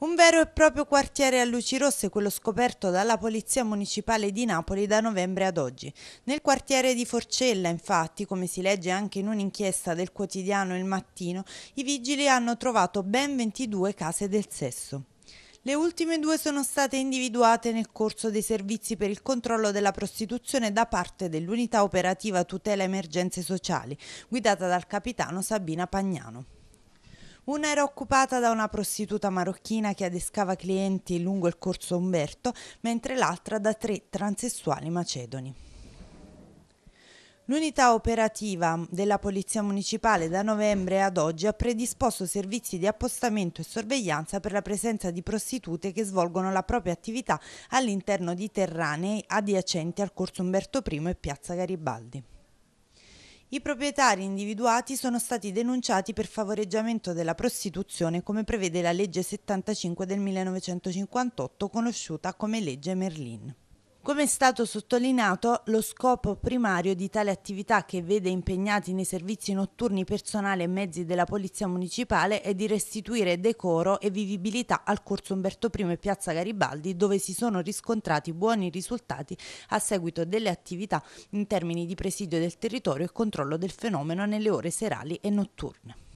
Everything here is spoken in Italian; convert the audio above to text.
Un vero e proprio quartiere a luci rosse quello scoperto dalla Polizia Municipale di Napoli da novembre ad oggi. Nel quartiere di Forcella, infatti, come si legge anche in un'inchiesta del quotidiano Il Mattino, i vigili hanno trovato ben 22 case del sesso. Le ultime due sono state individuate nel corso dei servizi per il controllo della prostituzione da parte dell'unità operativa tutela emergenze sociali, guidata dal capitano Sabina Pagnano. Una era occupata da una prostituta marocchina che adescava clienti lungo il corso Umberto, mentre l'altra da tre transessuali macedoni. L'unità operativa della Polizia Municipale da novembre ad oggi ha predisposto servizi di appostamento e sorveglianza per la presenza di prostitute che svolgono la propria attività all'interno di terranei adiacenti al corso Umberto I e piazza Garibaldi. I proprietari individuati sono stati denunciati per favoreggiamento della prostituzione come prevede la legge 75 del 1958 conosciuta come legge Merlin. Come è stato sottolineato, lo scopo primario di tale attività che vede impegnati nei servizi notturni personale e mezzi della Polizia Municipale è di restituire decoro e vivibilità al corso Umberto I e Piazza Garibaldi dove si sono riscontrati buoni risultati a seguito delle attività in termini di presidio del territorio e controllo del fenomeno nelle ore serali e notturne.